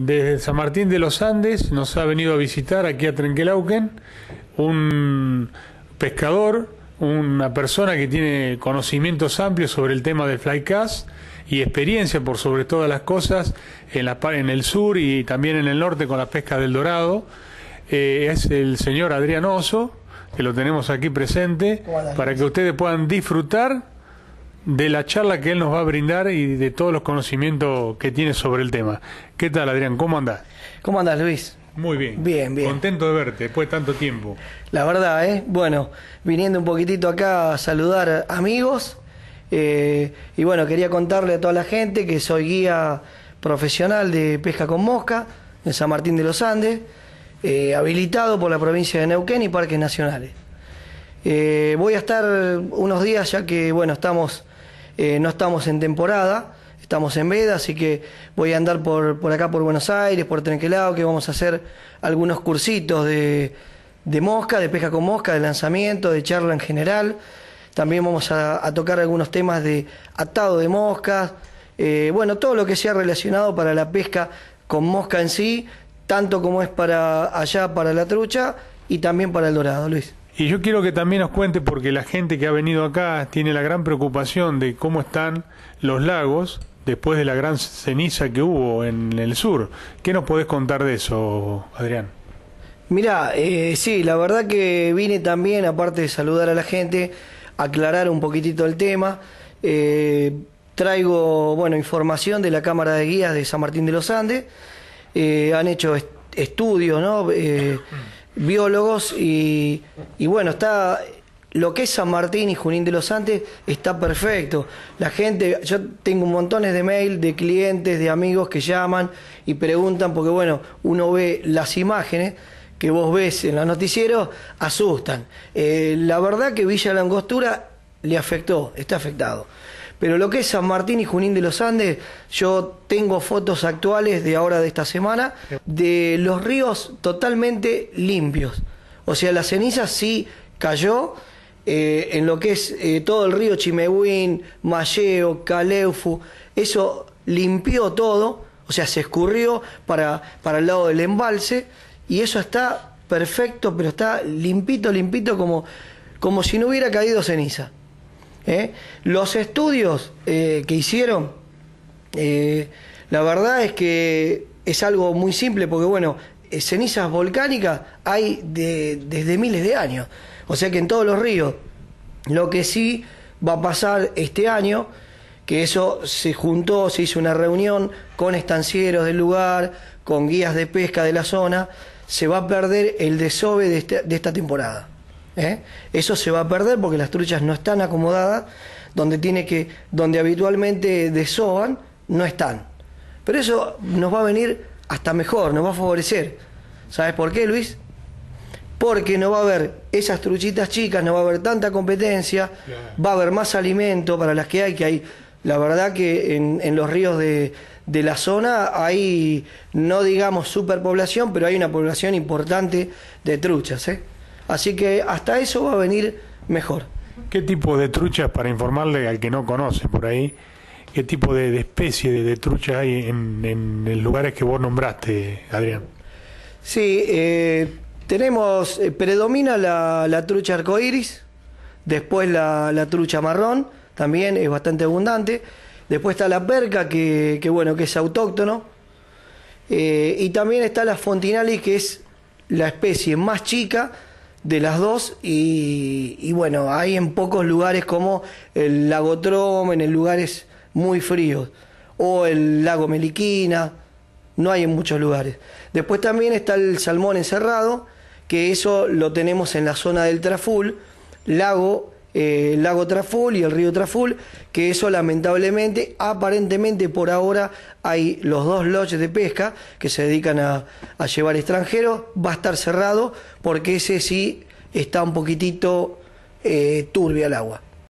Desde San Martín de los Andes nos ha venido a visitar aquí a Trenquelauquen un pescador, una persona que tiene conocimientos amplios sobre el tema del flycast y experiencia por sobre todas las cosas en, la, en el sur y también en el norte con la pesca del dorado. Eh, es el señor Adrián Oso, que lo tenemos aquí presente, para que ustedes puedan disfrutar de la charla que él nos va a brindar y de todos los conocimientos que tiene sobre el tema. ¿Qué tal, Adrián? ¿Cómo andás? ¿Cómo andás, Luis? Muy bien. Bien, bien. Contento de verte después de tanto tiempo. La verdad, ¿eh? Bueno, viniendo un poquitito acá a saludar amigos. Eh, y bueno, quería contarle a toda la gente que soy guía profesional de pesca con mosca en San Martín de los Andes, eh, habilitado por la provincia de Neuquén y Parques Nacionales. Eh, voy a estar unos días ya que, bueno, estamos eh, no estamos en temporada, estamos en veda, así que voy a andar por, por acá, por Buenos Aires, por Trenquelado, que vamos a hacer algunos cursitos de, mosca, de pesca con mosca, de lanzamiento, de charla en general. También vamos a, tocar algunos temas de atado de moscas, eh, bueno, todo lo que sea relacionado para la pesca con mosca en sí, tanto como es para allá, para la trucha y también para el dorado, Luis. Y yo quiero que también nos cuente, porque la gente que ha venido acá tiene la gran preocupación de cómo están los lagos después de la gran ceniza que hubo en el sur. ¿Qué nos podés contar de eso, Adrián? Mirá, eh, sí, la verdad que vine también, aparte de saludar a la gente, aclarar un poquitito el tema. Eh, traigo, bueno, información de la Cámara de Guías de San Martín de los Andes. Eh, han hecho estudios, ¿no? biólogos y, y bueno, está lo que es San Martín y Junín de los Andes está perfecto. La gente, yo tengo montones de mail de clientes, de amigos que llaman y preguntan, porque bueno, uno ve las imágenes que vos ves en los noticieros, asustan. Eh, la verdad que Villa Langostura le afectó, está afectado. Pero lo que es San Martín y Junín de los Andes, yo tengo fotos actuales de ahora de esta semana, de los ríos totalmente limpios. O sea, la ceniza sí cayó eh, en lo que es eh, todo el río Chimehuín, Malleo, Caleufu, eso limpió todo, o sea, se escurrió para, para el lado del embalse y eso está perfecto, pero está limpito, limpito como, como si no hubiera caído ceniza. ¿eh? Los estudios eh, que hicieron, eh, la verdad es que es algo muy simple, porque bueno, cenizas volcánicas hay desde miles de años. O sea que en todos los ríos, lo que sí va a pasar este año, que eso se juntó, se hizo una reunión con estancieros del lugar, con guías de pesca de la zona, se va a perder el desove de este, esta temporada. ¿eh? Eso se va a perder porque las truchas no están acomodadas donde tiene que, donde habitualmente desoban, no están. Pero eso nos va a venir hasta mejor, nos va a favorecer. ¿Sabes por qué, Luis? Porque no va a haber esas truchitas chicas, no va a haber tanta competencia, va a haber más alimento para las que hay, que hay la verdad que en, los ríos de, de, la zona hay, no digamos superpoblación, pero hay una población importante de truchas. ¿eh? Así que hasta eso va a venir mejor. ¿Qué tipo de truchas, para informarle al que no conoce por ahí, qué tipo de, especie de, trucha truchas hay en, en, lugares que vos nombraste, Adrián? Sí, eh, tenemos, eh, predomina la, trucha arcoíris, después la, trucha marrón, también es bastante abundante. Después está la perca, que, bueno, que es autóctono. Eh, y también está la fontinalis, que es la especie más chica de las dos y, bueno, hay en pocos lugares como el lago Trom en lugares muy fríos, o el lago Meliquina, no hay en muchos lugares. Después también está el salmón encerrado, que eso lo tenemos en la zona del Traful, lago eh, el lago Traful y el río Traful, que eso lamentablemente, aparentemente por ahora hay los dos lodges de pesca que se dedican a, llevar extranjeros, va a estar cerrado porque ese sí está un poquitito eh, turbia el agua.